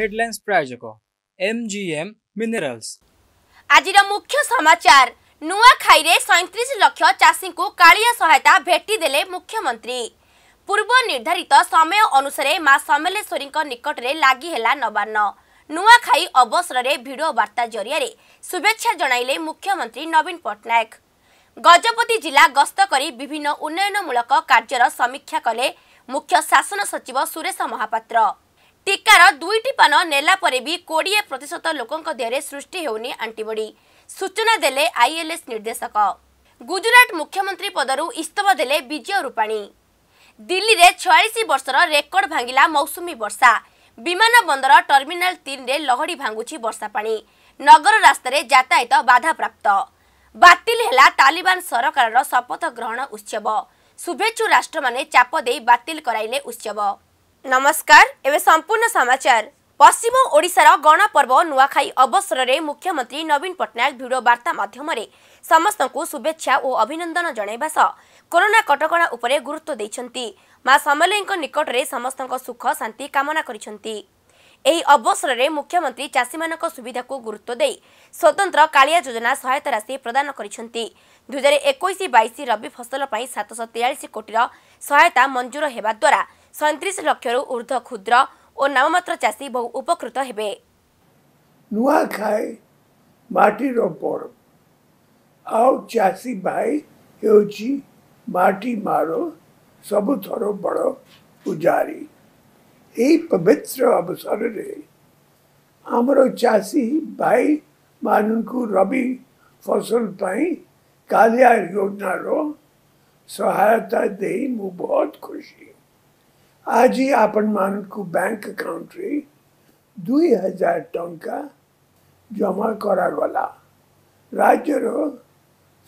headlines प्रायोजक MGM minerals आजिर मुख्य समाचार नुवाखैरे 37 लाख चासिंकू कालिया सहायता भेटी देले मुख्यमंत्री पूर्व निर्धारित समय अनुसारे मा समलेश्वरी को निकट रे लागी हैला नवानो नुवाखैई अवसर रे वीडियो वार्ता जरिया रे शुभेच्छा जनाईले मुख्यमंत्री नवीन पटनायक गजपति जिला गस्त करी विभिन्न उन्नयनमूलक कार्यर समीक्षा कले मुख्य शासन सचिव सुरेश महापात्र ଟିକାର ଦୁଇଟି ପାନ ନେଲା ପରେ ବି କୋଡ଼ିଏ ପ୍ରତିଶତ ଲୋକଙ୍କ ଦେହରେ ସୃଷ୍ଟି ହେଉନି ଆଣ୍ଟିବଡି ସୂଚନା ଦେଲେ ଆଇଏଲ୍ଏସ୍ ନିର୍ଦ୍ଦେଶକ ଗୁଜୁରାଟ ମୁଖ୍ୟମନ୍ତ୍ରୀ ପଦରୁ ଇସ୍ତଫା ଦେଲେ ବିଜୟ ରୂପାଣୀ ଦିଲ୍ଲୀରେ ଛୟାଳିଶ ବର୍ଷର ରେକର୍ଡ ଭାଙ୍ଗିଲା ମୌସୁମୀ ବର୍ଷା ବିମାନ ବନ୍ଦର ଟର୍ମିନାଲ ତିନିରେ ଲହଡ଼ି ଭାଙ୍ଗୁଛି ବର୍ଷା ପାଣି ନଗର ରାସ୍ତାରେ ଯାତାୟତ ବାଧାପ୍ରାପ୍ତ ବାତିଲ ହେଲା ତାଲିବାନ ସରକାରର ଶପଥ ଗ୍ରହଣ ଉତ୍ସବ ଶୁଭେଚ୍ଛୁ ରାଷ୍ଟ୍ରମାନେ ଚାପ ଦେଇ ବାତିଲ କରାଇଲେ ଉତ୍ସବ ନମସ୍କାର ଏବେ ସମ୍ପୂର୍ଣ୍ଣ ସମାଚାର ପଶ୍ଚିମ ଓଡ଼ିଶାର ଗଣପର୍ବ ନୂଆଖାଇ ଅବସରରେ ମୁଖ୍ୟମନ୍ତ୍ରୀ ନବୀନ ପଟ୍ଟନାୟକ ଭିଡ଼ିଓ ବାର୍ତ୍ତା ମାଧ୍ୟମରେ ସମସ୍ତଙ୍କୁ ଶୁଭେଚ୍ଛା ଓ ଅଭିନନ୍ଦନ ଜଣାଇବା ସହ କରୋନା କଟକଣା ଉପରେ ଗୁରୁତ୍ୱ ଦେଇଛନ୍ତି ମା ସମଲେଇଙ୍କ ନିକଟରେ ସମସ୍ତଙ୍କ ସୁଖ ଶାନ୍ତି କାମନା କରିଛନ୍ତି ଏହି ଅବସରରେ ମୁଖ୍ୟମନ୍ତ୍ରୀ ଚାଷୀମାନଙ୍କ ସୁବିଧାକୁ ଗୁରୁତ୍ୱ ଦେଇ ସ୍ୱତନ୍ତ୍ର କାଳିଆ ଯୋଜନା ସହାୟତା ରାଶି ପ୍ରଦାନ କରିଛନ୍ତି ଦୁଇହଜାର ଏକୋଇଶ ବାଇଶ ରବି ଫସଲ ପାଇଁ ସାତଶହ ତେୟାଳିଶ କୋଟିର ସହାୟତା ମଞ୍ଜୁର ହେବା ଦ୍ୱାରା ସଇଁତିରିଶ ଲକ୍ଷରୁ ଉର୍ଦ୍ଧ୍ୱ କ୍ଷୁଦ୍ର ଓ ନାମମାତ୍ର ଚାଷୀ ବହୁ ଉପକୃତ ହେବେ ନୂଆଖାଇ ମାଟିର ପର୍ବ ଆଉ ଚାଷୀ ଭାଇ ହେଉଛି ମାଟି ମାର ସବୁଥର ବଡ଼ ପୂଜାରୀ ଏହି ପବିତ୍ର ଅବସରରେ ଆମର ଚାଷୀ ଭାଇମାନଙ୍କୁ ରବି ଫସଲ ପାଇଁ କାଳିଆ ଯୋଜନାର ସହାୟତା ଦେଇ ମୁଁ ବହୁତ ଖୁସି आज ही आपन मान को बैंक अकाउंट रे दुई हजार टंका जमा करा गला राज्य रो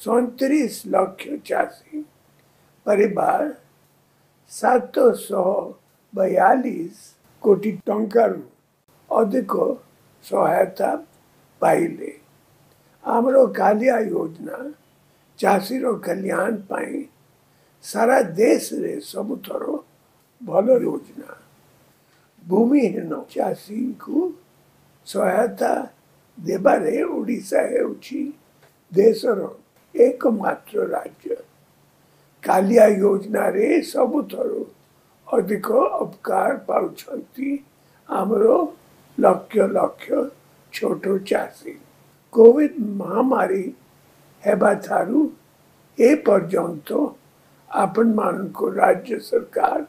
सैंतीस लक्ष चाषी परिवार सात सौ बयालीस कोटी टंकर अधिक सहायता पाइले आमर कालिया योजना चाषी रो कल्याण पाई सारा देश रे सबुथरो बल योजना भूमिहीन चाषी को सहायता देवे ओडा देशर एकम्र राज्य कालिया योजना रे सब थर अधिक उपकार आमर लक्ष लक्ष छोट चाषी कोविड महामारी हेबाथ ए पर्यत आपन मान को राज्य सरकार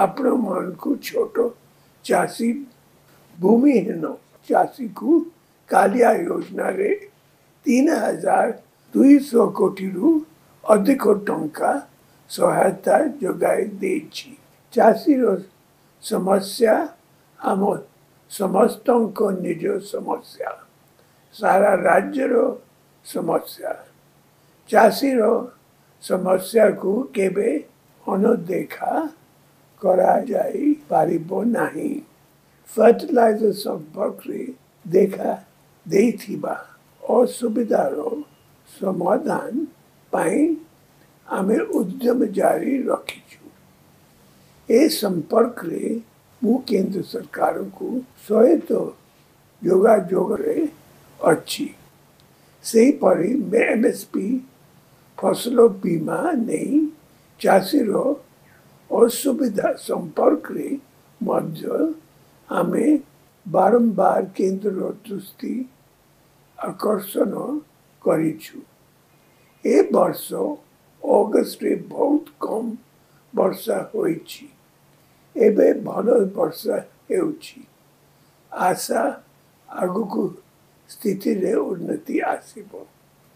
આપણો મોલ કુ છોટો 74 ભૂમિનો 74 કુ કાલિયા યોજના રે 3200 કોટી રૂ અધિક ટંકા સહાયતા જો ગાઈ દે ચી 74 રો સમસ્યા અમોલ સમસ્ત ટંકન ની જો સમસ્યા સારા રાજ્ય રો સમસ્યા 74 રો સમસ્યા કુ કેબે ઓનો દેખા करीब ना फर्टिलइर संपर्क देखा दे असुविधार समाधान आम उद्यम जारी रखीचु ए संपर्क मु केंद्र सरकार को सहित जोजोग अच्छी से एम एस पी फसल बीमा नहीं चाषी অসুবিধা সম্পর্কে মধ্যে আমি বারম্বার কেন্দ্র দৃষ্টি আকর্ষণ করেছু এ বর্ষ অগস্টে বহুত কম বর্ষা হয়েছি এবে ভাল বর্ষা হেউছি আশা ଆଗକୁ স্থিতিরে উন্নতি ଆସିବ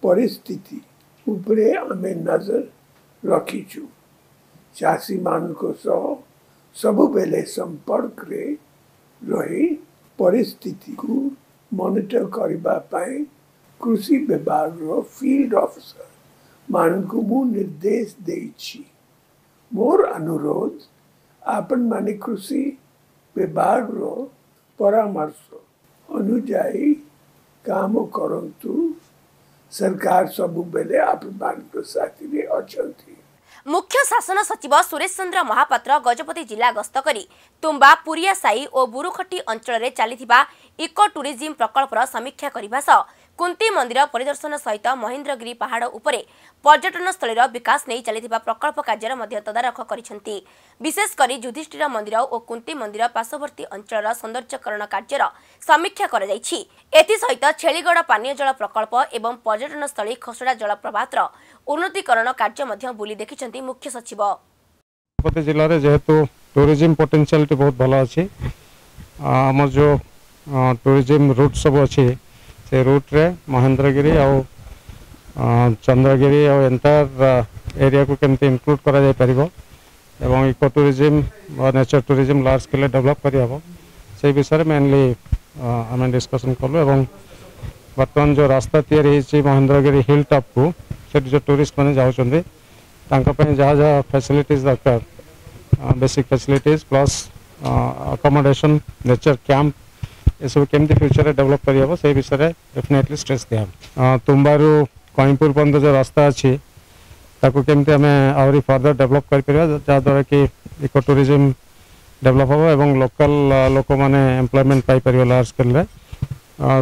পরিস্থিতি উপরে আমি নজর ରଖିଛୁ चासी मान को सौ सब बेले संपर्क रही परिस्थिति को मॉनिटर करने कृषि विभाग रो फील्ड ऑफिसर मान को मु निर्देश दै मोर अनुरोध आपन माने कृषि विभाग रो परामर्श अनुजाई काम करंतु सरकार सब बेले आप साथी ले ମୁଖ୍ୟ ଶାସନ ସଚିବ ସୁରେଶ ଚନ୍ଦ୍ର ମହାପାତ୍ର ଗଜପତି ଜିଲ୍ଲା ଗସ୍ତ କରି ତୁମ୍ବା ପୁରିଆ ସାହି ଓ ବୁରୁଖଟି ଅଞ୍ଚଳରେ ଚାଲିଥିବା ଇକୋ ଟୁରିଜିମ୍ ପ୍ରକଳ୍ପର ସମୀକ୍ଷା କରିବା ସହ କୁନ୍ତି ମନ୍ଦିର ପରିଦର୍ଶନ ସହିତ ମହେନ୍ଦ୍ରଗିରି ପାହାଡ଼ ଉପରେ ପର୍ଯ୍ୟଟନସ୍ଥଳୀର ବିକାଶ ନେଇ ଚାଲିଥିବା ପ୍ରକଳ୍ପ କାର୍ଯ୍ୟର ମଧ୍ୟ ତଦାରଖ କରିଛନ୍ତି ବିଶେଷକରି ଯୁଧିଷ୍ଠିର ମନ୍ଦିର ଓ କୁନ୍ତି ମନ୍ଦିର ପାର୍ଶ୍ୱବର୍ତ୍ତୀ ଅଞ୍ଚଳର ସୌନ୍ଦର୍ଯ୍ୟକରଣ କାର୍ଯ୍ୟର ସମୀକ୍ଷା କରାଯାଇଛି ଏଥିସହିତ ଛେଳିଗଡ଼ ପାନୀୟ ଜଳ ପ୍ରକଳ୍ପ ଏବଂ ପର୍ଯ୍ୟଟନସ୍ଥଳୀ ଖସଡ଼ା ଜଳପ୍ରପାତର ଉନ୍ନତିକରଣ କାର୍ଯ୍ୟ ମଧ୍ୟ ବୁଲି ଦେଖିଛନ୍ତି ମୁଖ୍ୟ ସଚିବ ଟୁରିଜିମ୍ ପଟେନ୍ସିଆଲିଟି ବହୁତ ଭଲ ଅଛି ଆମର ଯେଉଁ ଟୁରିଜିମ୍ ରୁଟ୍ ସବୁ ଅଛି से रूट्रे महेन्द्रगिरी आ चंद्रगिरी और एंटायर एरिया को कमी इनक्लूड कर eco tourism nature tourism large scale develop करहब से विषय में मेनली आम डिस्कसन कलु बर्तमान जो रास्ता या महेन्द्रगिरी हिल टप को से जो टूरीस्ट मैंने जाऊँगी जहाँ जहाँ फैसिलिटीज दरकार basic facility plus accommodation nature क्या सब कमी फ्यूचर डेभलप करहब से विषय में डेफनेटली स्ट्रेस दि हम तुम्बार कईपुर पर्यत जो रास्ता अच्छी कमी आम आदर डेभलप करादा कि इको टूरीजम डेभलप हम ए लोकाल लोक मैंने एम्प्लयमेंट पाइप लार्ज स्केल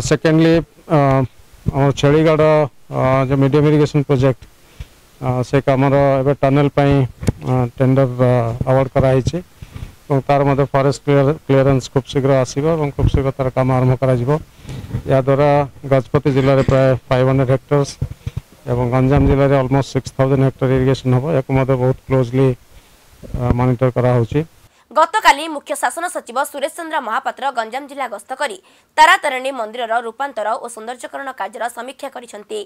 सेकेंडली छेलीगढ़ जो मीडियम इरीगेशन प्रोजेक्ट से कमर एवं टनेल टेडर अवार्ड कराई এবং তার মধ্যে ফরেস্ট ক্লিয়ারেন্স খুব শীঘ্র আসিব এবং খুব শୀঘ্র তার কাম আরম্ভ କରାଯିବ ଏହାଦ୍ୱାରା ଗଜପତି ଜିଲ୍ଲାରେ ପ୍ରାୟ ଫାଇଭ୍ ହଣ୍ଡ୍ରେଡ଼ ହେକ୍ଟର୍ସ ଏବଂ ଗଞ୍ଜାମ ଜିଲ୍ଲାରେ almost six thousand hectare irrigation ହେବ ଏହାକୁ ମଧ୍ୟ ବହୁତ କ୍ଲୋଜଲି ମନିଟର କରାହେଉଛି ଗତକାଲି ମୁଖ୍ୟ ଶାସନ ସଚିବ ସୁରେଶ ଚନ୍ଦ୍ର ମହାପାତ୍ର ଗଞ୍ଜାମ ଜିଲ୍ଲା ଗସ୍ତ କରି ତାରାତାରିଣୀ ମନ୍ଦିରର ରୂପାନ୍ତର ଓ ସୌନ୍ଦର୍ଯ୍ୟକରଣ କାର୍ଯ୍ୟର ସମୀକ୍ଷା କରିଛନ୍ତି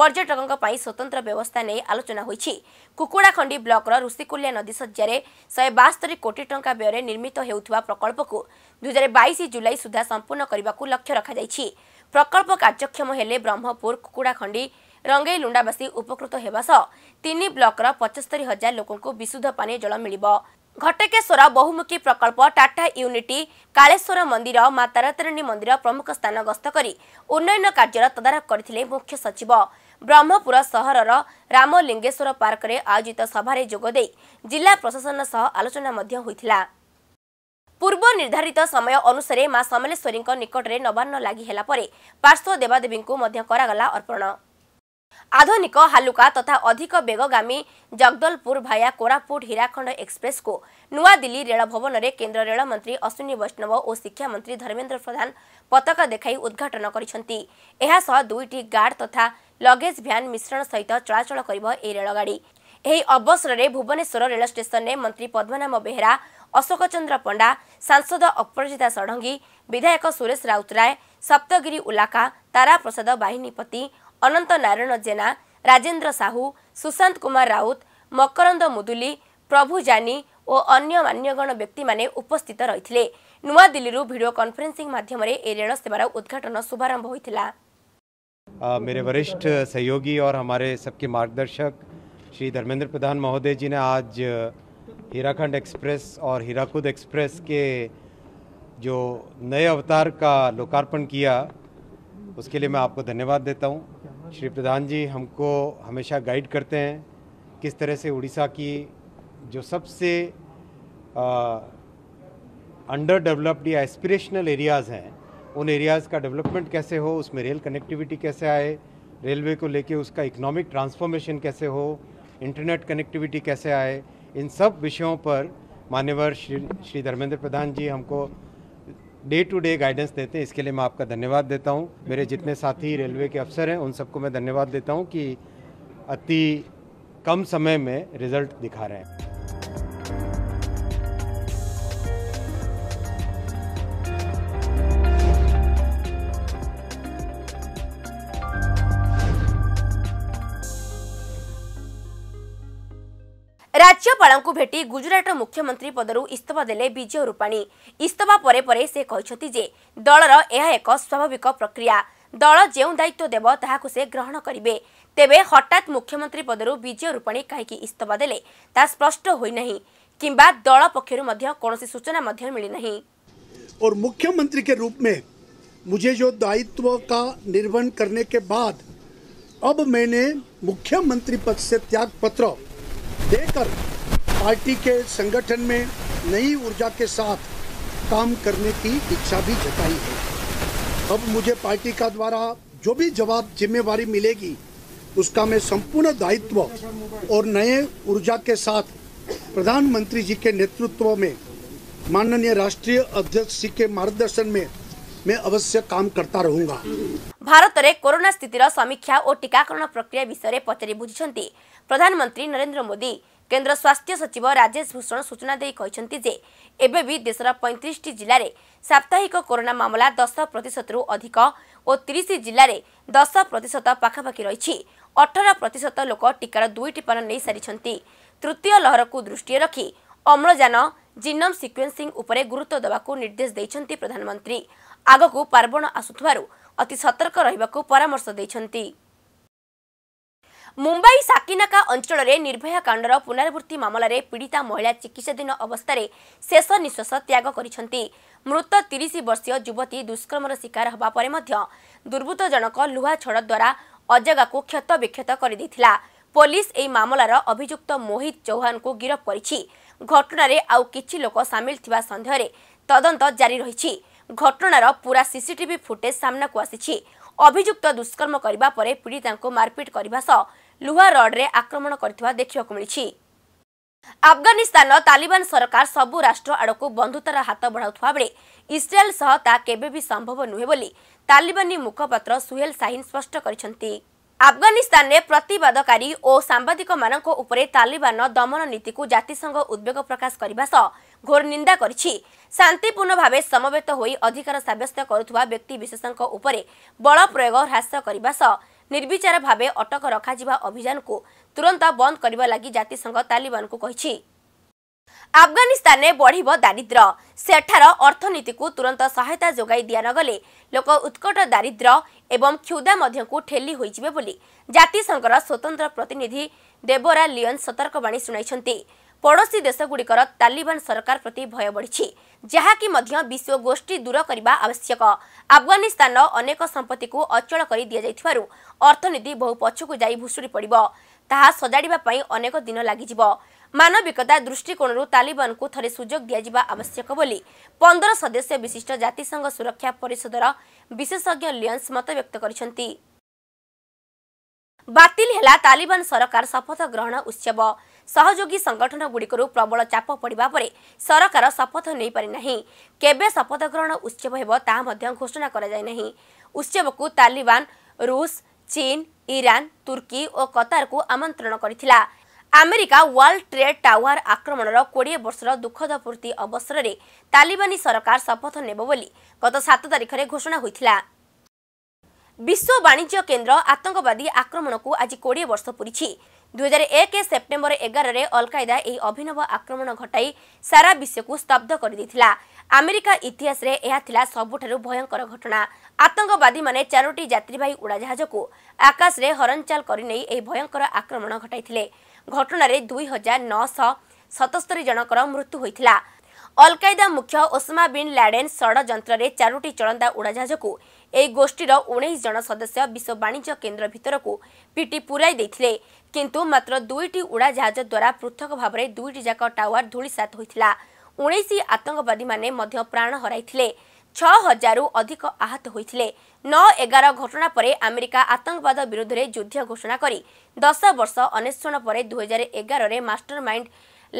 ପର୍ଯ୍ୟଟକଙ୍କ ପାଇଁ ସ୍ୱତନ୍ତ୍ର ବ୍ୟବସ୍ଥା ନେଇ ଆଲୋଚନା ହୋଇଛି କୁକୁଡ଼ାଖଣ୍ଡି ବ୍ଲକର ଋଷିକୁଲ୍ୟା ନଦୀ ଶଯ୍ୟାରେ ଶହେ ବାସ୍ତରୀ କୋଟି ଟଙ୍କା ବ୍ୟୟରେ ନିର୍ମିତ ହେଉଥିବା ପ୍ରକଳ୍ପକୁ ଦୁଇହଜାର ବାଇଶ ଜୁଲାଇ ସୁଦ୍ଧା ସମ୍ପୂର୍ଣ୍ଣ କରିବାକୁ ଲକ୍ଷ୍ୟ ରଖାଯାଇଛି ପ୍ରକଳ୍ପ କାର୍ଯ୍ୟକ୍ଷମ ହେଲେ ବ୍ରହ୍ମପୁର କୁକୁଡ଼ାଖଣ୍ଡି ରଙ୍ଗେଇ ଲୁଣ୍ଡାବାସୀ ଉପକୃତ ହେବା ସହ ତିନି ବ୍ଲକର ପଚସ୍ତରୀ ହଜାର ଲୋକଙ୍କୁ ବିଶୁଦ୍ଧ ପାନୀୟ ଜଳ ମିଳିବ ଘଟକେଶ୍ୱର ବହୁମୁଖୀ ପ୍ରକଳ୍ପ ଟାଟା ୟୁନିଟି କାଳେଶ୍ୱର ମନ୍ଦିର ମା ତାରାତାରିଣୀ ମନ୍ଦିର ପ୍ରମୁଖ ସ୍ଥାନ ଗସ୍ତ କରି ଉନ୍ନୟନ କାର୍ଯ୍ୟର ତଦାରଖ କରିଥିଲେ ମୁଖ୍ୟ ସଚିବ ବ୍ରହ୍ମପୁର ସହରର ରାମଲିଙ୍ଗେଶ୍ୱର ପାର୍କରେ ଆୟୋଜିତ ସଭାରେ ଯୋଗଦେଇ ଜିଲ୍ଲା ପ୍ରଶାସନ ସହ ଆଲୋଚନା ମଧ୍ୟ ହୋଇଥିଲା ପୂର୍ବ ନିର୍ଦ୍ଧାରିତ ସମୟ ଅନୁସାରେ ମା ସମଲେଶ୍ୱରୀଙ୍କ ନିକଟରେ ନବାନ୍ନ ଲାଗି ହେଲା ପରେ ପାର୍ଶ୍ୱ ଦେବାଦେବୀଙ୍କୁ ମଧ୍ୟ କରାଗଲା ଅର୍ପଣ आधुनिक हालुका तथा अधिक बेगगामी जगदलपुर भाया कोरापुट एक्सप्रेस को एक्सप्रेसको दिल्ली रेल रे केन्द्र रेल मन्त्री अश्विनी वैष्णव और शिक्षा मन्त्री धर्मेन्द्र प्रधान पताका देखाई उद्घाटन एहा स दुईटी गार्ड तथा लगेज भ्यान मिश्रण सहित चलाचल ए रेलगाडी भुवनेश्वर रेल स्टेशन ରେଳ मंत्री ମନ୍ତ୍ରୀ बेहरा अशोक चंद्र पंडा सांसद ସାଂସଦ षडंगी विधायक सुरेश राउतराय सप्तगिरी उलाका तारा प्रसाद बाहिनीपति अनंत नारायण जेना राजेन्द्र साहू सुशांत कुमार राउत मकरंद मुदुली प्रभु जानी और अन्य मान्यगण व्यक्ति माने उपस्थित रही नुआ दिल्ली भिड कन्फरेन्सी मध्यम रेल सेवार उद्घाटन शुभारंभ होता मेरे वरिष्ठ सहयोगी और हमारे सबके मार्गदर्शक श्री धर्मेंद्र प्रधान महोदय जी ने आज हीराखंड एक्सप्रेस और हीराकुद एक्सप्रेस के जो नए अवतार का लोकार्पण किया उसके लिए मैं आपको धन्यवाद देता हूँ श्री प्रधान जी हमको हमेशा गाइड करते हैं किस तरह से उड़ीसा की जो सबसे अंडर डेवलप्ड या एस्पिरेशनल एरियाज़ हैं उन एरियाज़ का डेवलपमेंट कैसे हो उसमें रेल कनेक्टिविटी कैसे आए रेलवे को लेके उसका इकोनॉमिक ट्रांसफॉर्मेशन कैसे हो इंटरनेट कनेक्टिविटी कैसे आए इन सब विषयों पर मान्यवर श्री श्री धर्मेंद्र प्रधान जी हमको डे टू डे गाइडेंस देते हैं इसके लिए मैं आपका धन्यवाद देता हूँ मेरे जितने साथी रेलवे के अफसर हैं उन सबको मैं धन्यवाद देता हूँ कि अति कम समय में रिजल्ट दिखा रहे हैं राज्यपाल भेट गुजरात मुख्यमंत्री पदर इस्तफा दे विजय रूपाणी इस्तफा परे परे एक स्वाभाविक प्रक्रिया दल जो दायित्व देव ताक से ग्रहण करे तेरे हठात मुख्यमंत्री पदर विजय रूपाणी कहीं इस्तफा दे स्पष्ट होना कि दल पक्ष कौन सूचना और मुख्यमंत्री के रूप में मुझे जो दायित्व का निर्वहन करने के बाद अब मैंने मुख्यमंत्री पद से त्याग पत्र देकर पार्टी के संगठन में नई ऊर्जा के साथ काम करने की इच्छा भी जताई है अब मुझे पार्टी का द्वारा जो भी जवाब जिम्मेवारी मिलेगी उसका मैं संपूर्ण दायित्व और नए ऊर्जा के साथ प्रधानमंत्री जी के नेतृत्व में माननीय राष्ट्रीय अध्यक्ष जी के मार्गदर्शन में मैं अवश्य काम करता रहूंगा में कोरोना स्थिति समीक्षा और टीकाकरण प्रक्रिया विषय पचारि ବୁଝିଛନ୍ତି प्रधानमंत्री नरेंद्र मोदी କେନ୍ଦ୍ର ସ୍ୱାସ୍ଥ୍ୟ ସଚିବ ରାଜେଶ ଭୂଷଣ ସୂଚନା ଦେଇ କହିଛନ୍ତି ଯେ ଏବେ ବି ଦେଶର ପଇଁତିରିଶଟି ଜିଲ୍ଲାରେ ସାପ୍ତାହିକ କରୋନା ମାମଲା ଦଶ ପ୍ରତିଶତରୁ ଅଧିକ ଓ ତିରିଶ ଜିଲ୍ଲାରେ ଦଶ ପ୍ରତିଶତ ପାଖାପାଖି ରହିଛି ଅଠର ପ୍ରତିଶତ ଲୋକ ଟିକାର ଦୁଇଟି ପାନ ନେଇସାରିଛନ୍ତି ତୃତୀୟ ଲହରକୁ ଦୃଷ୍ଟିରେ ରଖି ଅମ୍ଳଜାନ ଜିନମ୍ ସିକ୍ୱେନ୍ସିଂ ଉପରେ ଗୁରୁତ୍ୱ ଦେବାକୁ ନିର୍ଦ୍ଦେଶ ଦେଇଛନ୍ତି ପ୍ରଧାନମନ୍ତ୍ରୀ ଆଗକୁ ପାର୍ବଣ ଆସୁଥିବାରୁ ଅତି ସତର୍କ ରହିବାକୁ ପରାମର୍ଶ ଦେଇଛନ୍ତି ମୁମ୍ବାଇ ସାକିନାକା ଅଞ୍ଚଳରେ ନିର୍ଭୟା କାଣ୍ଡର ପୁନରାବୃତ୍ତି ମାମଲାରେ ପୀଡ଼ିତା ମହିଳା ଚିକିତ୍ସାଧୀନ ଅବସ୍ଥାରେ ଶେଷ ନିଶ୍ୱାସ ତ୍ୟାଗ କରିଛନ୍ତି ମୃତ ତିରିଶ ବର୍ଷୀୟ ଯୁବତୀ ଦୁଷ୍କର୍ମର ଶିକାର ହେବା ପରେ ମଧ୍ୟ ଦୁର୍ବୃତ୍ତ ଜଣକ ଲୁହା ଛଡ଼ ଦ୍ୱାରା ଅଜଗାକୁ କ୍ଷତବିକ୍ଷତ କରିଦେଇଥିଲା ପୋଲିସ ଏହି ମାମଲାର ଅଭିଯୁକ୍ତ ମୋହିତ ଚୌହାନଙ୍କୁ ଗିରଫ କରିଛି ଘଟଣାରେ ଆଉ କିଛି ଲୋକ ସାମିଲ ଥିବା ସନ୍ଦେହରେ ତଦନ୍ତ ଜାରି ରହିଛି ଘଟଣାର ପୁରା ସିସିଟିଭି ଫୁଟେଜ୍ ସାମ୍ନାକୁ ଆସିଛି ଅଭିଯୁକ୍ତ ଦୁଷ୍କର୍ମ କରିବା ପରେ ପୀଡ଼ିତାଙ୍କୁ ମାରପିଟ୍ କରିବା ସହ ଲୁହା ରଡ଼ରେ ଆକ୍ରମଣ କରିଥିବା ଦେଖିବାକୁ ମିଳିଛି ଆଫଗାନିସ୍ତାନ ତାଲିବାନ ସରକାର ସବୁ ରାଷ୍ଟ୍ର ଆଡ଼କୁ ବନ୍ଧୁତାର ହାତ ବଢ଼ାଉଥିବା ବେଳେ ଇସ୍ରାଏଲ ସହ ତାହା କେବେ ବି ସମ୍ଭବ ନୁହେଁ ବୋଲି ତାଲିବାନୀ ମୁଖପାତ୍ର ସୁହେଲ ସାହିନ ସ୍ପଷ୍ଟ କରିଛନ୍ତି ଆଫଗାନିସ୍ତାନରେ ପ୍ରତିବାଦକାରୀ ଓ ସାମ୍ବାଦିକମାନଙ୍କ ଉପରେ ତାଲିବାନ ଦମନ ନୀତିକୁ ଜାତିସଂଘ ଉଦ୍ବେଗ ପ୍ରକାଶ କରିବା ସହ ଘୋର ନିନ୍ଦା କରିଛି ଶାନ୍ତିପୂର୍ଣ୍ଣ ଭାବେ ସମବେତ ହୋଇ ଅଧିକାର ସାବ୍ୟସ୍ତ କରୁଥିବା ବ୍ୟକ୍ତିବିଶେଷଙ୍କ ଉପରେ ବଳ ପ୍ରୟୋଗ ହ୍ରାସ କରିବା ସହ ନିର୍ବିଚାର ଭାବେ ଅଟକ ରଖାଯିବା ଅଭିଯାନକୁ ତୁରନ୍ତ ବନ୍ଦ କରିବା ଲାଗି ଜାତିସଂଘ ତାଲିବାନକୁ କହିଛି ଆଫଗାନିସ୍ତାନରେ ବଢ଼ିବ ଦାରିଦ୍ର୍ୟ ସେଠାର ଅର୍ଥନୀତିକୁ ତୁରନ୍ତ ସହାୟତା ଯୋଗାଇ ଦିଆ ନଗଲେ ଲୋକ ଉତ୍କଟ ଦାରିଦ୍ର୍ୟ ଏବଂ କ୍ଷୁଦା ମଧ୍ୟକୁ ଠେଲି ହୋଇଯିବେ ବୋଲି ଜାତିସଂଘର ସ୍ୱତନ୍ତ୍ର ପ୍ରତିନିଧି ଦେବରା ଲିଅନ୍ ସତର୍କବାଣୀ ଶୁଣାଇଛନ୍ତି ପଡ଼ୋଶୀ ଦେଶଗୁଡ଼ିକର ତାଲିବାନ ସରକାର ପ୍ରତି ଭୟ ବଢ଼ିଛି ଯାହାକି ମଧ୍ୟ ବିଶ୍ୱ ଗୋଷ୍ଠୀ ଦୂର କରିବା ଆବଶ୍ୟକ ଆଫଗାନିସ୍ତାନର ଅନେକ ସମ୍ପତ୍ତିକୁ ଅଚଳ କରି ଦିଆଯାଇଥିବାରୁ ଅର୍ଥନୀତି ବହୁ ପଛକୁ ଯାଇ ଭୁଷୁଡ଼ି ପଡ଼ିବ ତାହା ସଜାଡ଼ିବା ପାଇଁ ଅନେକ ଦିନ ଲାଗିଯିବ ମାନବିକତା ଦୃଷ୍ଟିକୋଣରୁ ତାଲିବାନକୁ ଥରେ ସୁଯୋଗ ଦିଆଯିବା ଆବଶ୍ୟକ ବୋଲି ପନ୍ଦର ସଦସ୍ୟ ବିଶିଷ୍ଟ ଜାତିସଂଘ ସୁରକ୍ଷା ପରିଷଦର ବିଶେଷଜ୍ଞ ଲିଅନ୍ସ ମତବ୍ୟକ୍ତ କରିଛନ୍ତି ବାତିଲ ହେଲା ତାଲିବାନ ସରକାର ଶପଥ ଗ୍ରହଣ ଉତ୍ସବ ସହଯୋଗୀ ସଂଗଠନଗୁଡ଼ିକରୁ ପ୍ରବଳ ଚାପ ପଡ଼ିବା ପରେ ସରକାର ଶପଥ ନେଇପାରିନାହିଁ କେବେ ଶପଥ ଗ୍ରହଣ ଉତ୍ସବ ହେବ ତାହା ମଧ୍ୟ ଘୋଷଣା କରାଯାଇନାହିଁ ଉତ୍ସବକୁ ତାଲିବାନ ରୁଷ ଚୀନ ଇରାନ ତୁର୍କୀ ଓ କତାରକୁ ଆମନ୍ତ୍ରଣ କରିଥିଲା ଆମେରିକା ୱାର୍ଲଡ ଟ୍ରେଡ୍ ଟାୱାର ଆକ୍ରମଣର କୋଡ଼ିଏ ବର୍ଷର ଦୁଃଖଦ ପୂର୍ତ୍ତି ଅବସରରେ ତାଲିବାନୀ ସରକାର ଶପଥ ନେବ ବୋଲି ଗତ ସାତ ତାରିଖରେ ଘୋଷଣା ହୋଇଥିଲା ବିଶ୍ୱ ବାଣିଜ୍ୟ କେନ୍ଦ୍ର ଆତଙ୍କବାଦୀ ଆକ୍ରମଣକୁ ଆଜି କୋଡ଼ିଏ ବର୍ଷ ପୂରିଛି ଦୁଇ ହଜାର ଏକ ସେପ୍ଟେମ୍ବର ଏଗାରରେ ଅଲକାଏଦା ଏହି ଅଭିନବ ଆକ୍ରମଣ ଘଟାଇ ସାରା ବିଶ୍ୱକୁ ସ୍ତବ୍ଧ କରିଦେଇଥିଲା ଆମେରିକା ଇତିହାସରେ ଏହା ଥିଲା ସବୁଠାରୁ ଭୟଙ୍କର ଘଟଣା ଆତଙ୍କବାଦୀମାନେ ଚାରୋଟି ଯାତ୍ରୀବାହୀ ଉଡ଼ାଜାହାଜକୁ ଆକାଶରେ ହରଞ୍ଚାଲ କରିନେଇ ଏହି ଭୟଙ୍କର ଆକ୍ରମଣ ଘଟାଇଥିଲେ ଘଟଣାରେ ଦୁଇ ହଜାର ନଅଶହ ସତସ୍ତରୀ ଜଣଙ୍କର ମୃତ୍ୟୁ ହୋଇଥିଲା ଅଲକାଏଦା ମୁଖ୍ୟ ଓସମା ବିନ୍ ଲାଡେନ୍ ଷଡ଼ଯନ୍ତ୍ରରେ ଚାରୋଟି ଚଳନ୍ତା ଉଡ଼ାଜାହାଜକୁ ଏହି ଗୋଷ୍ଠୀର ଉଣେଇଶ ଜଣ ସଦସ୍ୟ ବିଶ୍ୱ ବାଣିଜ୍ୟ କେନ୍ଦ୍ର ଭିତରକୁ ପିଟି ପୁରାଇ ଦେଇଥିଲେ କିନ୍ତୁ ମାତ୍ର ଦୁଇଟି ଉଡ଼ାଜାହାଜ ଦ୍ୱାରା ପୃଥକ ଭାବରେ ଦୁଇଟି ଯାକ ଟାୱାର ଧୂଳିସାତ ହୋଇଥିଲା ଉଣେଇଶ ଆତଙ୍କବାଦୀମାନେ ମଧ୍ୟ ପ୍ରାଣ ହରାଇଥିଲେ ଛଅ ହଜାରରୁ ଅଧିକ ଆହତ ହୋଇଥିଲେ ନଅ ଏଗାର ଘଟଣା ପରେ ଆମେରିକା ଆତଙ୍କବାଦ ବିରୁଦ୍ଧରେ ଯୁଦ୍ଧ ଘୋଷଣା କରି ଦଶ ବର୍ଷ ଅନେଶ୍ୱଣ ପରେ ଦୁଇହଜାର ଏଗାରରେ ମାଷ୍ଟର ମାଇଣ୍ଡ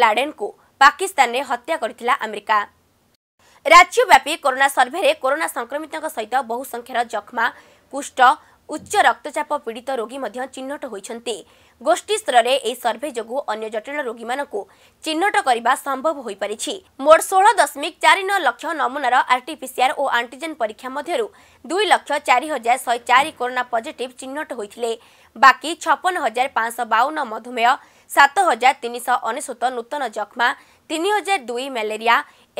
ଲାଡେନ୍ଙ୍କୁ ପାକିସ୍ତାନରେ ହତ୍ୟା କରିଥିଲା ଆମେରିକା ରାଜ୍ୟବ୍ୟାପୀ କରୋନା ସର୍ଭେରେ କରୋନା ସଂକ୍ରମିତଙ୍କ ସହିତ ବହୁ ସଂଖ୍ୟାର ଯକ୍ଷ୍ମା କୁଷ୍ଠ ଉଚ୍ଚ ରକ୍ତଚାପ ପୀଡ଼ିତ ରୋଗୀ ମଧ୍ୟ ଚିହ୍ନଟ ହୋଇଛନ୍ତି ଗୋଷ୍ଠୀ ସ୍ତରରେ ଏହି ସର୍ଭେ ଯୋଗୁଁ ଅନ୍ୟ ଜଟିଳ ରୋଗୀମାନଙ୍କୁ ଚିହ୍ନଟ କରିବା ସମ୍ଭବ ହୋଇପାରିଛି ମୋଟ ଷୋହଳ ଦଶମିକ ଚାରି ନଅ ଲକ୍ଷ ନମୁନାର ଆର୍ଟିପିସିଆର ଓ ଆଣ୍ଟିଜେନ୍ ପରୀକ୍ଷା ମଧ୍ୟରୁ ଦୁଇ ଲକ୍ଷ ଚାରି ହଜାର ଶହେ ଚାରି କରୋନା ପଜିଟିଭ୍ ଚିହ୍ନଟ ହୋଇଥିଲେ ବାକି ଛପନ ହଜାର ପାଞ୍ଚଶହ ବାଉନ ମଧୁମେହ ସାତ ହଜାର ତିନିଶହ ଅନେଶ୍ୱତ ନୂତନ ଯକ୍ଷ୍ମା ତିନି ହଜାର ଦୁଇ ମ୍ୟାଲେରିଆ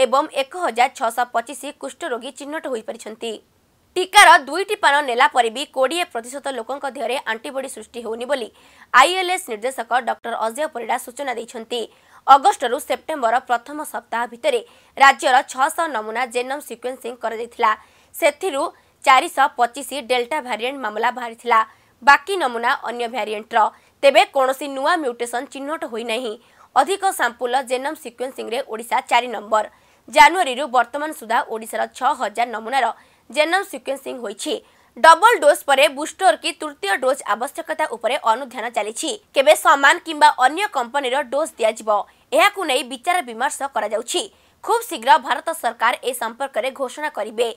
ଏବଂ ଏକ ହଜାର ଛଅଶହ ପଚିଶ କୁଷ୍ଠରୋଗୀ ଚିହ୍ନଟ ହୋଇପାରିଛନ୍ତି ଟିକାର ଦୁଇଟି ପାନ ନେଲା ପରେ ବି କୋଡ଼ିଏ ପ୍ରତିଶତ ଲୋକଙ୍କ ଦେହରେ ଆଣ୍ଟିବଡି ସୃଷ୍ଟି ହେଉନି ବୋଲି ଆଇଏଲ୍ଏସ୍ ନିର୍ଦ୍ଦେଶକ ଡକ୍ଟର ଅଜୟ ପରିଡ଼ା ସୂଚନା ଦେଇଛନ୍ତି ଅଗଷ୍ଟରୁ ସେପ୍ଟେମ୍ବର ପ୍ରଥମ ସପ୍ତାହ ଭିତରେ ରାଜ୍ୟର ଛଅଶହ ନମୁନା ଜେନମ୍ ସିକ୍ୱେନ୍ସିଂ କରାଯାଇଥିଲା ସେଥିରୁ ଚାରିଶହ ପଚିଶ ଡେଲ୍ଟା ଭାରିଏଣ୍ଟ ମାମଲା ବାହାରିଥିଲା ବାକି ନମୁନା ଅନ୍ୟ ଭାରିଏଣ୍ଟର ତେବେ କୌଣସି ନୂଆ ମ୍ୟୁଟେସନ୍ ଚିହ୍ନଟ ହୋଇନାହିଁ ଅଧିକ ସାମ୍ପୁଲ୍ର ଜେନମ୍ ସିକ୍ୱେନ୍ସିଂରେ ଓଡ଼ିଶା ଚାରି ନମ୍ବର ଜାନୁଆରୀରୁ ବର୍ତ୍ତମାନ ସୁଦ୍ଧା ଓଡ଼ିଶାର ଛଅ ହଜାର ନମୁନାର ଜେନମ୍ ସିକ୍ୱେନ୍ସିଂ ହୋଇଛି ଡବଲ ଡୋଜ୍ ପରେ ବୁଷ୍ଟର କି ତୃତୀୟ ଡୋଜ୍ ଆବଶ୍ୟକତା ଉପରେ ଅନୁଧ୍ୟାନ ଚାଲିଛି କେବେ ସମାନ କିମ୍ବା ଅନ୍ୟ କମ୍ପାନୀର ଡୋଜ୍ ଦିଆଯିବ ଏହାକୁ ନେଇ ବିଚାର ବିମର୍ଶ କରାଯାଉଛି ଖୁବ୍ ଶୀଘ୍ର ଭାରତ ସରକାର ଏ ସମ୍ପର୍କରେ ଘୋଷଣା କରିବେ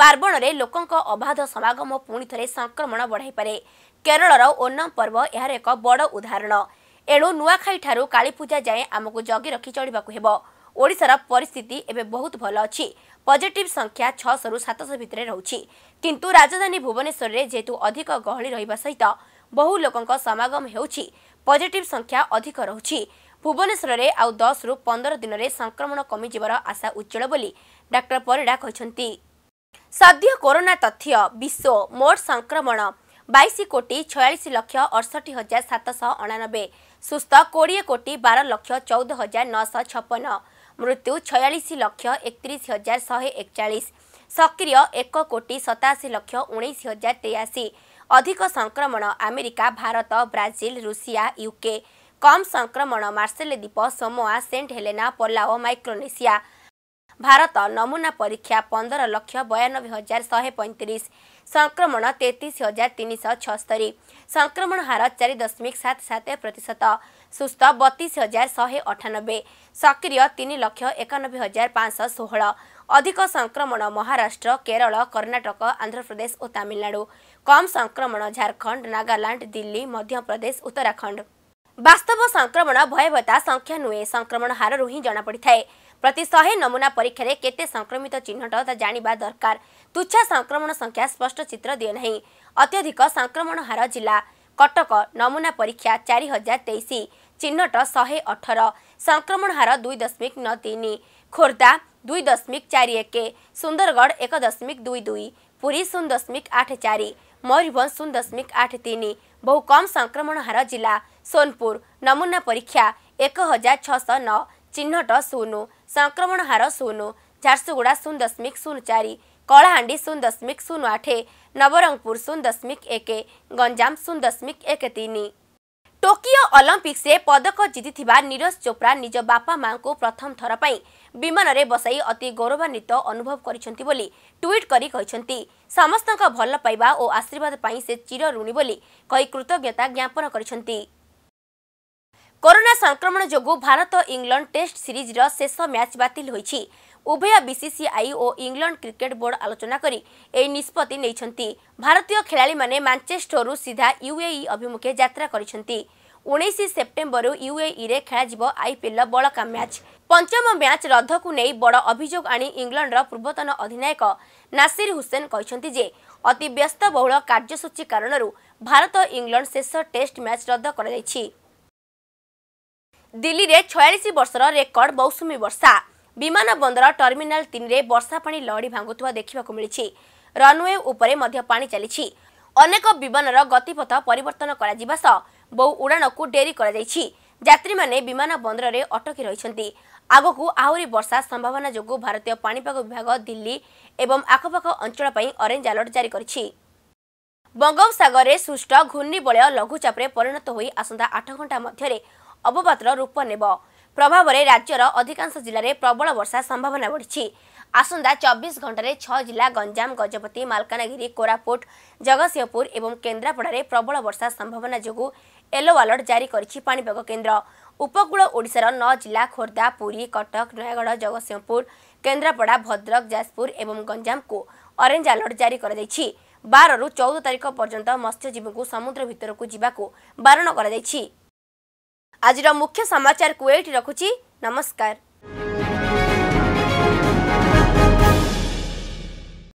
ପାର୍ବଣରେ ଲୋକଙ୍କ ଅବାଧ ସମାଗମ ପୁଣି ଥରେ ସଂକ୍ରମଣ ବଢ଼ାଇପାରେ କେରଳର ଓନମ୍ ପର୍ବ ଏହାର ଏକ ବଡ଼ ଉଦାହରଣ ଏଣୁ ନୂଆଖାଇଠାରୁ କାଳୀପୂଜା ଯାଏଁ ଆମକୁ ଜଗି ରଖି ଚଳିବାକୁ ହେବ ଓଡ଼ିଶାର ପରିସ୍ଥିତି ଏବେ ବହୁତ ଭଲ ଅଛି ପଜିଟିଭ୍ ସଂଖ୍ୟା ଛଅଶହରୁ ସାତଶହ ଭିତରେ ରହୁଛି କିନ୍ତୁ ରାଜଧାନୀ ଭୁବନେଶ୍ୱରରେ ଯେହେତୁ ଅଧିକ ଗହଳି ରହିବା ସହିତ ବହୁ ଲୋକଙ୍କ ସମାଗମ ହେଉଛି ପଜିଟିଭ୍ ସଂଖ୍ୟା ଅଧିକ ରହୁଛି ଭୁବନେଶ୍ୱରରେ ଆଉ ଦଶରୁ ପନ୍ଦର ଦିନରେ ସଂକ୍ରମଣ କମିଯିବାର ଆଶା ଉଜ୍ଜଳ ବୋଲି ଡାକ୍ତର ପରିଡ଼ା କହିଛନ୍ତି ସଦ୍ୟ କରୋନା ତଥ୍ୟ ବିଶ୍ୱ ମୋଟ ସଂକ୍ରମଣ ବାଇଶ କୋଟି ଛୟାଳିଶ ଲକ୍ଷ ଅଠଷଠି ହଜାର ସାତଶହ ଅଣାନବେ ସୁସ୍ଥ କୋଡ଼ିଏ କୋଟି ବାର ଲକ୍ଷ ଚଉଦ ହଜାର ନଅଶହ ଛପନ मृत्यु छया एकतिस हजार सक्रिय एक कोटी सतासी लक्ष उन्नैस हजार अधिक संक्रमण America Bharat Brazil Russia, UK कम संक्रमण द्वीप Samoa Saint Helena, Palau Micronesia Bharat नमुना परीक्षा पन्ध्र लक्ष बयानब्बे हजार शे पैँतिस सङ्क्रमण हजार संक्रमण हार चार दशमिक सात प्रतिशत ସୁସ୍ଥ ବତିଶ ହଜାର ଶହେ ଅଠାନବେ ସକ୍ରିୟ ତିନି ଲକ୍ଷ ଏକାନବେ ହଜାର ପାଞ୍ଚଶହ ଷୋହଳ ଅଧିକ ସଂକ୍ରମଣ ମହାରାଷ୍ଟ୍ର କେରଳ କର୍ଣ୍ଣାଟକ ଆନ୍ଧ୍ରପ୍ରଦେଶ ଓ ତାମିଲନାଡୁ କମ୍ ସଂକ୍ରମଣ ଝାଡ଼ଖଣ୍ଡ ନାଗାଲାଣ୍ଡ ଦିଲ୍ଲୀ ମଧ୍ୟପ୍ରଦେଶ ଉତ୍ତରାଖଣ୍ଡ ବାସ୍ତବ ସଂକ୍ରମଣ ଭୟବତା ସଂଖ୍ୟା ନୁହେଁ ସଂକ୍ରମଣ ହାରରୁ ହିଁ ଜଣାପଡ଼ିଥାଏ ପ୍ରତି ଶହେ ନମୁନା ପରୀକ୍ଷାରେ କେତେ ସଂକ୍ରମିତ ଚିହ୍ନଟ ତା ଜାଣିବା ଦରକାର ତୁଚ୍ଛା ସଂକ୍ରମଣ ସଂଖ୍ୟା ସ୍ପଷ୍ଟ ଚିତ୍ର ଦିଏ ନାହିଁ ଅତ୍ୟଧିକ ସଂକ୍ରମଣ ହାର ଜିଲ୍ଲା କଟକ ନମୁନା ପରୀକ୍ଷା ଚାରି ହଜାର ତେଇଶ ଚିହ୍ନଟ ଶହେ ଅଠର ସଂକ୍ରମଣ ହାର ଦୁଇ ଦଶମିକ ନଅ ତିନି ଖୋର୍ଦ୍ଧା ଦୁଇ ଦଶମିକ ଚାରି ଏକ ସୁନ୍ଦରଗଡ଼ ଏକ ଦଶମିକ ଦୁଇ ଦୁଇ ପୁରୀ ଶୂନ ଦଶମିକ ଆଠ ଚାରି ମୟୂରଭଞ୍ଜ ଶୂନ ଦଶମିକ ଆଠ ତିନି ବହୁ କମ୍ ସଂକ୍ରମଣ ହାର ଜିଲ୍ଲା ସୋନପୁର ନମୁନା ପରୀକ୍ଷା ଏକ ହଜାର ଛଅଶହ ନଅ ଚିହ୍ନଟ ଶୂନ ସଂକ୍ରମଣ ହାର ଶୂନ ଝାରସୁଗୁଡ଼ା ଶୂନ ଦଶମିକ ଶୂନ ଚାରି କଳାହାଣ୍ଡି ଶୂନ ଦଶମିକ ଶୂନ ଆଠ ନବରଙ୍ଗପୁର ଶୂନ ଦଶମିକ ଏକ ଗଞ୍ଜାମ ଶୂନ ଦଶମିକ ଏକ ତିନି ଟୋକିଓ ଅଲମ୍ପିକ୍ସରେ ପଦକ ଜିତିଥିବା ନିରଜ ଚୋପ୍ରା ନିଜ ବାପା ମାଆଙ୍କୁ ପ୍ରଥମ ଥର ପାଇଁ ବିମାନରେ ବସାଇ ଅତି ଗୌରବାନ୍ୱିତ ଅନୁଭବ କରିଛନ୍ତି ବୋଲି ଟ୍ୱିଟ୍ କରି କହିଛନ୍ତି ସମସ୍ତଙ୍କ ଭଲ ପାଇବା ଓ ଆଶୀର୍ବାଦ ପାଇଁ ସେ ଚିର ଋଣୀ ବୋଲି କହି କୃତଜ୍ଞତା ଜ୍ଞାପନ କରିଛନ୍ତି କରୋନା ସଂକ୍ରମଣ ଯୋଗୁଁ ଭାରତ ଇଂଲଣ୍ଡ ଟେଷ୍ଟ ସିରିଜ୍ର ଶେଷ ମ୍ୟାଚ୍ ବାତିଲ ହୋଇଛି ଉଭୟ ବିସିସିଆଇ ଓ ଇଂଲଣ୍ଡ କ୍ରିକେଟ୍ ବୋର୍ଡ ଆଲୋଚନା କରି ଏହି ନିଷ୍ପତ୍ତି ନେଇଛନ୍ତି ଭାରତୀୟ ଖେଳାଳିମାନେ ମାଞ୍ଚେଷ୍ଟରରୁ ସିଧା ୟୁଏଇ ଅଭିମୁଖେ ଯାତ୍ରା କରିଛନ୍ତି ଉଣେଇଶ ସେପ୍ଟେମ୍ବରରୁ ୟୁଏଇରେ ଖେଳାଯିବ ଆଇପିଏଲ୍ର ବଳକା ମ୍ୟାଚ୍ ପଞ୍ଚମ ମ୍ୟାଚ୍ ରଥକୁ ନେଇ ବଡ଼ ଅଭିଯୋଗ ଆଣି ଇଂଲଣ୍ଡର ପୂର୍ବତନ ଅଧିନାୟକ ନାସିର ହୁସେନ କହିଛନ୍ତି ଯେ ଅତି ବ୍ୟସ୍ତବହୁଳ କାର୍ଯ୍ୟସୂଚୀ କାରଣରୁ ଭାରତ ଇଂଲଣ୍ଡ ଶେଷ ଟେଷ୍ଟ ମ୍ୟାଚ୍ ରଦ୍ଦ କରାଯାଇଛି ଦିଲ୍ଲୀରେ ଛୟାଳିଶ ବର୍ଷର ରେକର୍ଡ ମୌସୁମୀ ବର୍ଷା ବିମାନ ବନ୍ଦର ଟର୍ମିନାଲ ତିନିରେ ବର୍ଷା ପାଣି ଲଢ଼ି ଭାଙ୍ଗୁଥିବା ଦେଖିବାକୁ ମିଳିଛି ରନୱେ ଉପରେ ମଧ୍ୟ ପାଣି ଚାଲିଛି ଅନେକ ବିମାନର ଗତିପଥ ପରିବର୍ତ୍ତନ କରାଯିବା ସହ ବହୁ ଉଡ଼ାଣକୁ ଡେରି କରାଯାଇଛି ଯାତ୍ରୀମାନେ ବିମାନ ବନ୍ଦରରେ ଅଟକି ରହିଛନ୍ତି ଆଗକୁ ଆହୁରି ବର୍ଷା ସମ୍ଭାବନା ଯୋଗୁଁ ଭାରତୀୟ ପାଣିପାଗ ବିଭାଗ ଦିଲ୍ଲୀ ଏବଂ ଆଖପାଖ ଅଞ୍ଚଳ ପାଇଁ ଅରେଞ୍ଜ ଆଲର୍ଟ ଜାରି କରିଛି ବଙ୍ଗୋପସାଗରରେ ସୃଷ୍ଟ ଘୂର୍ଣ୍ଣିବଳୟ ଲଘୁଚାପରେ ପରିଣତ ହୋଇ ଆସନ୍ତା ଆଠ ଘଣ୍ଟା ମଧ୍ୟରେ ଅବପାତର ରୂପ ନେବ ପ୍ରଭାବରେ ରାଜ୍ୟର ଅଧିକାଂଶ ଜିଲ୍ଲାରେ ପ୍ରବଳ ବର୍ଷା ସମ୍ଭାବନା ବଢ଼ିଛି ଆସନ୍ତା ଚବିଶ ଘଣ୍ଟାରେ ଛଅ ଜିଲ୍ଲା ଗଞ୍ଜାମ ଗଜପତି ମାଲକାନଗିରି କୋରାପୁଟ ଜଗତସିଂହପୁର ଏବଂ କେନ୍ଦ୍ରାପଡ଼ାରେ ପ୍ରବଳ ବର୍ଷା ସମ୍ଭାବନା ଯୋଗୁଁ ୟେଲୋ ଆଲର୍ଟ ଜାରି କରିଛି ପାଣିପାଗ କେନ୍ଦ୍ର ଉପକୂଳ ଓଡ଼ିଶାର ନଅ ଜିଲ୍ଲା ଖୋର୍ଦ୍ଧା ପୁରୀ କଟକ ନୟାଗଡ଼ ଜଗତସିଂହପୁର କେନ୍ଦ୍ରାପଡ଼ା ଭଦ୍ରକ ଯାଜପୁର ଏବଂ ଗଞ୍ଜାମକୁ ଅରେଞ୍ଜ ଆଲର୍ଟ ଜାରି କରାଯାଇଛି ବାରରୁ ଚଉଦ ତାରିଖ ପର୍ଯ୍ୟନ୍ତ ମତ୍ସ୍ୟଜୀବୀଙ୍କୁ ସମୁଦ୍ର ଭିତରକୁ ଯିବାକୁ ବାରଣ କରାଯାଇଛି ଆଜିର ମୁଖ୍ୟ ସମାଚାରକୁ ଏଇଠି ରଖୁଛି ନମସ୍କାର